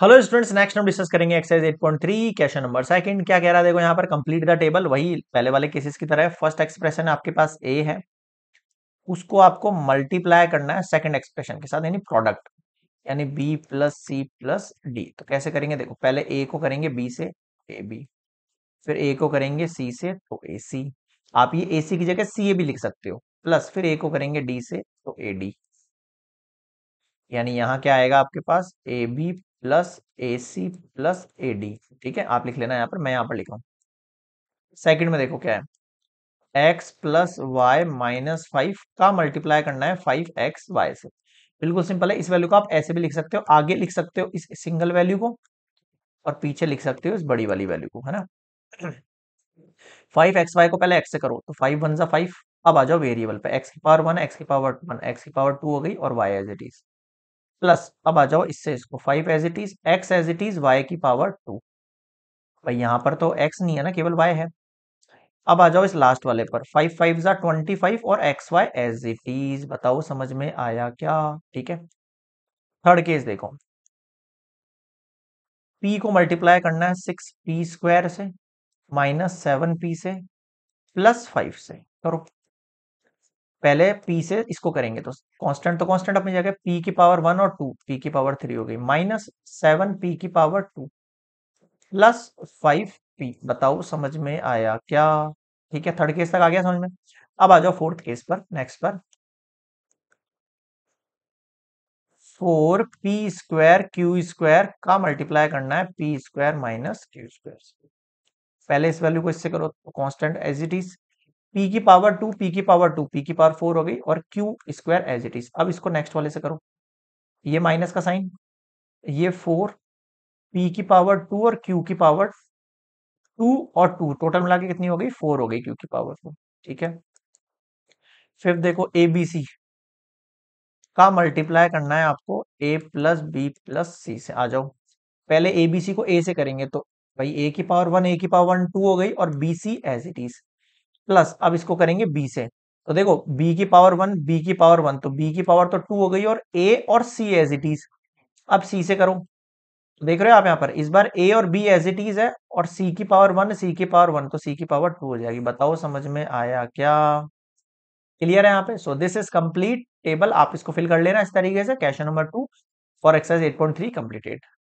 hello students next हम discuss करेंगे exercise 8.3 question number second क्या कह रहा है देखो यहाँ पर कंप्लीट द टेबल वही पहले वाले केसेस की तरह फर्स्ट एक्सप्रेशन आपके पास ए है उसको आपको मल्टीप्लाई करना है सेकंड एक्सप्रेशन के साथ यानी प्रोडक्ट यानी B plus C plus D तो कैसे करेंगे देखो पहले ए को करेंगे बी से ए बी फिर ए को करेंगे सी से तो ए सी आप ये ए सी की जगह सी ए भी लिख सकते हो प्लस फिर ए को करेंगे डी से तो ए डी यानी यहाँ क्या आएगा आपके पास A B plus A C plus A D ठीक है आप लिख लेना यहाँ पर मैं यहाँ पर लिख रहा हूँ सेकंड में देखो क्या है X plus Y minus five का मल्टीप्लाई करना है फाइव एक्स वाई से बिल्कुल सिंपल है इस वैल्यू को आप ऐसे भी लिख सकते हो आगे लिख सकते हो इस सिंगल वैल्यू को और पीछे लिख सकते हो इस बड़ी वाली वैल्यू को है ना फाइव एक्स वाई को पहले एक्स से करो तो फाइव वन सा फाइव अब आ जाओ वेरिएबल पे एक्स की पावर वन एक्स की पावर वन एक्स की पावर टू हो गई और Y as it is plus अब आ जाओ इससे इसको five as it is X as it is Y की पावर टू भाई यहां पर तो एक्स नहीं है ना केवल वाई है अब आ जाओ इस लास्ट वाले पर फाइव फाइव जा ट्वेंटी फाइव और X Y as it is बताओ समझ में आया क्या ठीक है थर्ड केस देखो पी को मल्टीप्लाई करना है सिक्स पी स्क्वायर से माइनस सेवन पी से प्लस फाइव से करो पहले p से इसको करेंगे तो कांस्टेंट तो कांस्टेंट अपनी जगह p की पावर वन और टू p की पावर थ्री हो गई माइनस सेवन पी की power two plus five P बताओ समझ में आया क्या ठीक है थर्ड केस तक आ गया समझ में अब आ जाओ फोर्थ केस पर नेक्स्ट पर four P square Q square का मल्टीप्लाई करना है P square minus Q square पहले इस वैल्यू को इससे करो तो constant as it is P की पावर टू पी की पावर टू पी की पावर फोर हो गई और Q square as it is अब इसको नेक्स्ट वाले से करो ये माइनस का साइन ये फोर पी की पावर टू और क्यू की पावर टू और टू टोटल मिला के कितनी हो गई फोर हो गई क्यू की पावर टू ठीक है फिर देखो ए बी सी का मल्टीप्लाई करना है आपको A plus B plus C से आ जाओ पहले ए बी सी को ए से करेंगे तो भाई ए की पावर वन ए की पावर वन टू हो गई और B C as it is plus अब इसको करेंगे बी से तो देखो बी की पावर वन बी की पावर वन तो बी की पावर तो टू हो गई और ए और सी एज इट इज अब सी से करो देख रहे हो आप यहाँ पर इस बार ए और बी एज इट इज है और सी की पावर वन सी की पावर वन तो सी की पावर टू हो जाएगी बताओ समझ में आया क्या क्लियर है यहाँ पे so this is complete table आप इसको फिल कर लेना इस तरीके से question number two for exercise eight point three completed